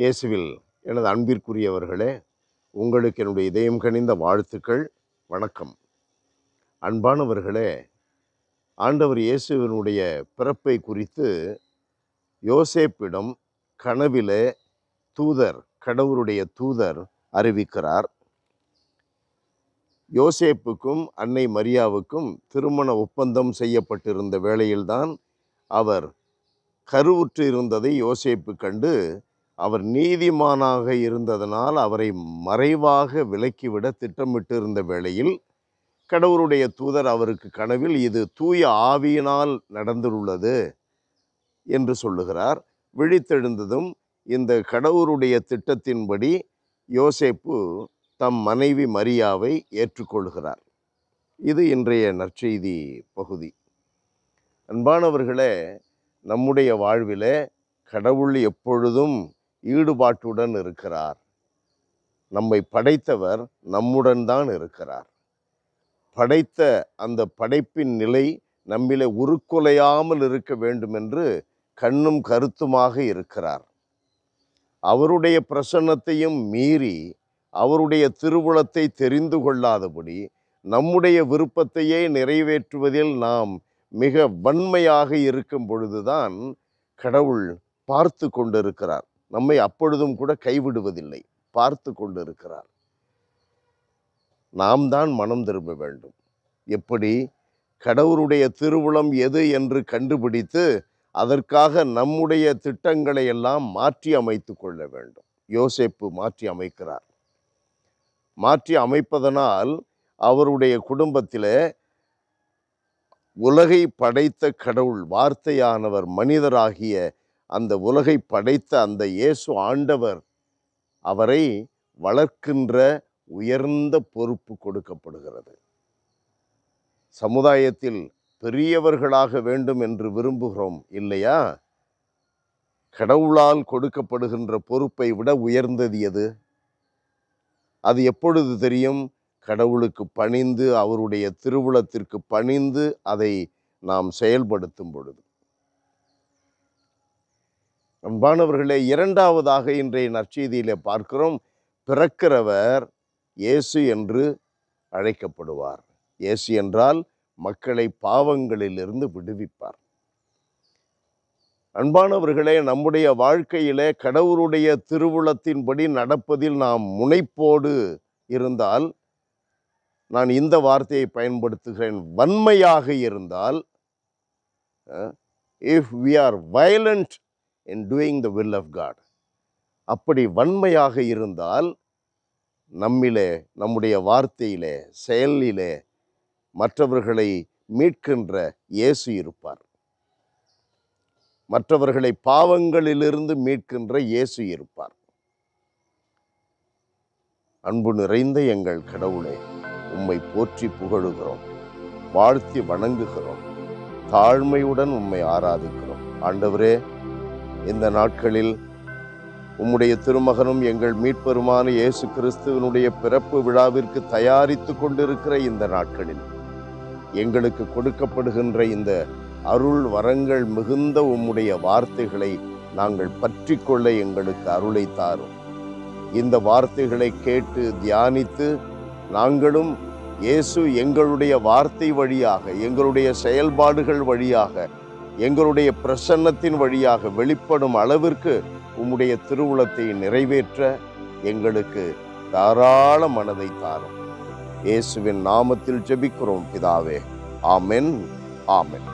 இயேசுவில் எனது அன்பிற்குரியவர்களே உங்களுக்கு என்னுடைய இதயம் கனிந்த வாழ்த்துக்கள் வணக்கம் அன்பானவர்களே ஆண்டவர் இயேசுவினுடைய பிறப்பை குறித்து யோசேப்பிடம் கனவிலே தூதர் கடவுளுடைய தூதர் அறிவிக்கிறார் யோசேப்புக்கும் அன்னை மரியாவுக்கும் திருமண ஒப்பந்தம் செய்யப்பட்டிருந்த வேளையில்தான் அவர் கருவுற்று இருந்ததை யோசேப்பு கண்டு அவர் நீதிமானாக இருந்ததனால் அவரை மறைவாக விலக்கிவிட திட்டமிட்டிருந்த வேளையில் கடவுளுடைய தூதர் அவருக்கு கனவில் இது தூய ஆவியினால் நடந்துள்ளது என்று சொல்லுகிறார் விழித்தெழுந்ததும் இந்த கடவுளுடைய திட்டத்தின்படி யோசேப்பு தம் மனைவி மரியாவை ஏற்றுக்கொள்கிறார் இது இன்றைய நற்செய்தி பகுதி அன்பானவர்களே நம்முடைய வாழ்விலே கடவுள் எப்பொழுதும் ஈடுபாட்டுடன் இருக்கிறார் நம்மை படைத்தவர் நம்முடன் தான் இருக்கிறார் படைத்த அந்த படைப்பின் நிலை நம்மிலே உருக்குலையாமல் இருக்க வேண்டும் என்று கண்ணும் கருத்துமாக இருக்கிறார் அவருடைய பிரசன்னத்தையும் மீறி அவருடைய திருவுளத்தை தெரிந்து கொள்ளாதபடி நம்முடைய விருப்பத்தையே நிறைவேற்றுவதில் நாம் மிக வன்மையாக இருக்கும் பொழுதுதான் கடவுள் பார்த்து கொண்டிருக்கிறார் நம்மை அப்பொழுதும் கூட கைவிடுவதில்லை பார்த்து கொண்டிருக்கிறார் நாம் தான் மனம் திரும்ப வேண்டும் எப்படி கடவுளுடைய திருவுளம் எது என்று கண்டுபிடித்து அதற்காக நம்முடைய திட்டங்களை எல்லாம் மாற்றி அமைத்து கொள்ள வேண்டும் யோசிப்பு மாற்றி அமைக்கிறார் மாற்றி அமைப்பதனால் அவருடைய குடும்பத்தில் உலகை படைத்த கடவுள் வார்த்தையானவர் மனிதராகிய அந்த உலகை படைத்த அந்த இயேசு ஆண்டவர் அவரை வளர்க்கின்ற உயர்ந்த பொறுப்பு கொடுக்கப்படுகிறது சமுதாயத்தில் பெரியவர்களாக வேண்டும் என்று விரும்புகிறோம் இல்லையா கடவுளால் கொடுக்கப்படுகின்ற பொறுப்பை விட உயர்ந்தது எது அது எப்பொழுது தெரியும் கடவுளுக்கு பணிந்து அவருடைய திருவுளத்திற்கு பணிந்து அதை நாம் செயல்படுத்தும் பொழுது அன்பானவர்களே இரண்டாவதாக இன்றைய நற்செய்தியில் பார்க்கிறோம் பிறக்கிறவர் இயேசு என்று அழைக்கப்படுவார் இயேசு என்றால் மக்களை பாவங்களிலிருந்து விடுவிப்பார் அன்பானவர்களே நம்முடைய வாழ்க்கையிலே கடவுளுடைய திருவுளத்தின்படி நடப்பதில் நாம் முனைப்போடு இருந்தால் நான் இந்த வார்த்தையை பயன்படுத்துகிறேன் வன்மையாக இருந்தால் if we are violent in doing the will of God அப்படி வன்மையாக இருந்தால் நம்மிலே நம்முடைய வார்த்தையிலே செயலிலே மற்றவர்களை மீட்கின்ற இயேசு இருப்பார் மற்றவர்களை பாவங்களிலிருந்து மீட்கின்ற இயேசு இருப்பார் அன்பு நிறைந்த எங்கள் கடவுளே உம்மை போற்றி புகழுகிறோம் வாழ்த்தி வணங்குகிறோம் தாழ்மையுடன் உம்மை ஆராதிக்கிறோம் ஆண்டவரே இந்த நாட்களில் உம்முடைய திருமகனும் எங்கள் மீட்பெருமான இயேசு கிறிஸ்துவனுடைய பிறப்பு விழாவிற்கு தயாரித்து கொண்டிருக்கிற இந்த நாட்களில் எங்களுக்கு கொடுக்கப்படுகின்ற இந்த அருள் வரங்கள் மிகுந்த உம்முடைய வார்த்தைகளை நாங்கள் பற்றி கொள்ள எங்களுக்கு அருளை தாரும் இந்த வார்த்தைகளை கேட்டு தியானித்து நாங்களும் இயேசு எங்களுடைய வார்த்தை வழியாக எங்களுடைய செயல்பாடுகள் வழியாக எங்களுடைய பிரசன்னத்தின் வழியாக வெளிப்படும் அளவிற்கு உம்முடைய திருவுளத்தை நிறைவேற்ற எங்களுக்கு தாராள மனதை தாரும் இயேசுவின் நாமத்தில் ஜெபிக்கிறோம் பிதாவே ஆமென் ஆமென்